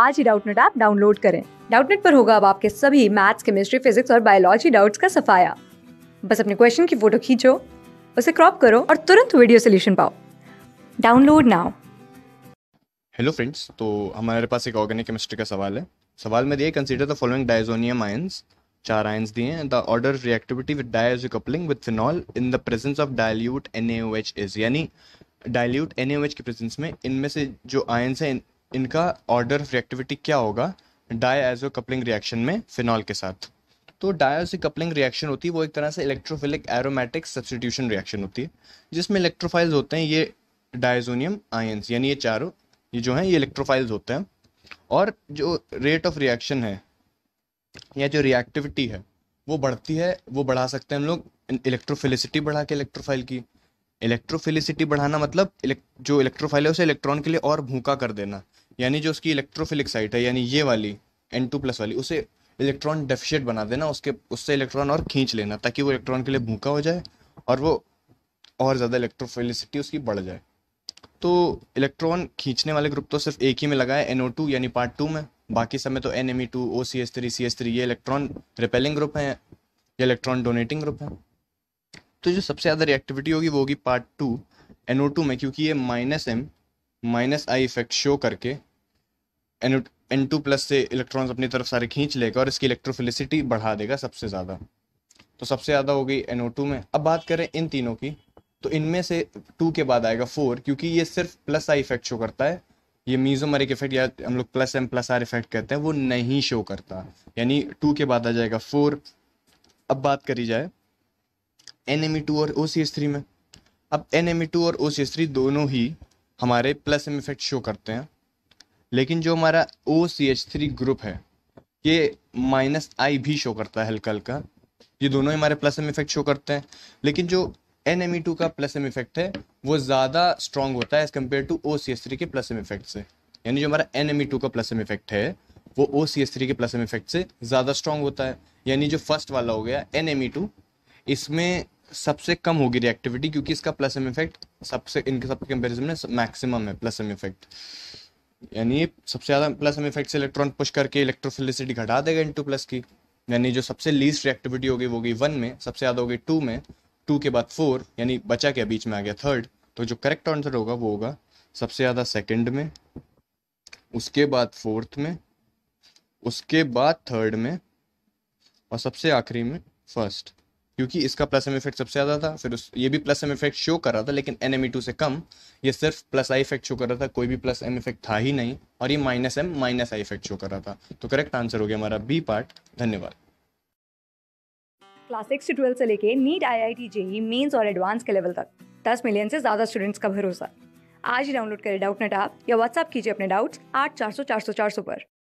आज ही Doubtnut app download करें डाउटनेट पर होगा अब आपके सभी मैथ्स केमिस्ट्री फिजिक्स और बायोलॉजी डाउट्स का सफाया बस अपने क्वेश्चन की फोटो खींचो उसे क्रॉप करो और तुरंत वीडियो सोल्यूशन पाओ डाउनलोड नाउ हेलो फ्रेंड्स तो हमारे पास एक ऑर्गेनिक केमिस्ट्री का सवाल है सवाल में दिए consider the following diazonium ions चार आयंस दिए हैं the order reactivity with diazo coupling with phenol in the presence of dilute NaOH is यानी डाइल्यूट एनएओएच के प्रेजेंस में इनमें से जो आयंस हैं इनका ऑर्डर ऑफ रिएक्टिविटी क्या होगा डायजो कपलिंग रिएक्शन में फिनॉल के साथ तो डायोसी कपलिंग रिएक्शन होती है वो एक तरह से इलेक्ट्रोफिलिक एरोमेटिक सब्सटीट्यूशन रिएक्शन होती है जिसमें इलेक्ट्रोफाइल्स होते हैं ये डायजोनियम आयंस यानी ये चारों ये जो हैं ये इलेक्ट्रोफाइल्स होते हैं और जो रेट ऑफ रिएक्शन है या जो रिएक्टिविटी है वो बढ़ती है वो बढ़ा सकते हैं हम लोग इलेक्ट्रोफिलिसिटी बढ़ा के इलेक्ट्रोफाइल की इलेक्ट्रोफिलिसिटी बढ़ाना मतलब जो इलेक्ट्रोफाइल है उसे इलेक्ट्रॉन के लिए और भूखा कर देना यानी जो उसकी इलेक्ट्रोफिलिक साइट है यानी ये वाली एन टू प्लस वाली उसे इलेक्ट्रॉन डेफिशिएट बना देना उसके उससे इलेक्ट्रॉन और खींच लेना ताकि वो इलेक्ट्रॉन के लिए भूखा हो जाए और वो और ज़्यादा इलेक्ट्रोफिलिसिटी उसकी बढ़ जाए तो इलेक्ट्रॉन खींचने वाले ग्रुप तो सिर्फ एक ही में लगा है एन यानी पार्ट टू में बाकी सब में तो N M E two O C S three C S three ये इलेक्ट्रॉन रिपेलिंग ग्रुप हैं ये इलेक्ट्रॉन डोनेटिंग ग्रुप है तो जो सबसे ज़्यादा रिएक्टिविटी होगी वो होगी part two N O two में क्योंकि ये minus M minus I effect show करके एन टू प्लस से इलेक्ट्रॉन्स अपनी तरफ सारे खींच लेगा और इसकी इलेक्ट्रोफिलिसिटी बढ़ा देगा सबसे ज़्यादा तो सबसे ज़्यादा हो गई एन में अब बात करें इन तीनों की तो इनमें से टू के बाद आएगा फोर क्योंकि ये सिर्फ प्लस आई इफेक्ट शो करता है ये मीजोमरिक इफेक्ट या हम लोग plus M plus R effect कहते हैं वो नहीं शो करता यानी टू के बाद आ जाएगा फोर अब बात करी जाए एन एम ई टू और ओ सी एस थ्री में अब एन एम ई टू और ओ सी एस थ्री दोनों ही हमारे प्लस एम इफेक्ट शो करते हैं लेकिन जो हमारा O C H three group है ये माइनस आई भी शो करता है हल्का हल्का ये दोनों ही हमारे प्लस एम इफेक्ट शो करते हैं लेकिन जो एन एम ई टू का प्लस एम इफेक्ट है वो ज़्यादा स्ट्रांग होता है as compare to O C S three के प्लस एम इफेक्ट से यानी जो हमारा एन एम ई टू का प्लस एम इफेक्ट है वो ओ सी एस थ्री के प्लस एम इफेक्ट से ज़्यादा स्ट्रांग होता है यानी जो फर्स्ट वाला हो गया एन एम ई टू इसमें सबसे कम होगी रिएक्टिविटी क्योंकि इसका प्लस एम इफेक्ट सबसे इनके सबके कंपेरिजन में मैक्सिमम है प्लस एम इफेक्ट यानी सबसे ज़्यादा प्लस हम इफेक्ट से इलेक्ट्रॉन पुश करके इलेक्ट्रोफिलिसिटी घटा देगा इन प्लस की यानी जो सबसे लीस्ट रिएक्टिविटी होगी वो होगी वन में सबसे ज़्यादा होगी टू में टू के बाद फोर यानी बचा क्या बीच में आ गया थर्ड तो जो करेक्ट आंसर होगा वो होगा सबसे ज़्यादा सेकेंड में उसके बाद फोर्थ में उसके बाद थर्ड में और सबसे आखिरी में फर्स्ट क्योंकि इसका प्लस एम इफेक्ट सबसे ज़्यादा था फिर उस ये भी प्लस एम इफेक्ट शो कर रहा था लेकिन एन एम ई टू से कम ये सिर्फ प्लस आई इफेक्ट शो कर रहा था कोई भी प्लस एम इफेक्ट था ही नहीं और ये minus M minus I effect show कर रहा था तो करेक्ट आंसर हो गया हमारा बी पार्ट धन्यवाद क्लास सिक्स ट्वेल्व से लेके NEET I I T JEE mains और एडवांस के लेवल तक दस मिलियन से ज़्यादा स्टूडेंट्स का भरोसा आज ही डाउनलोड करें डाउट नेट आप या व्हाट्सअप कीजिए अपने डाउट्स आठ चार सौ चार सौ चार सौ पर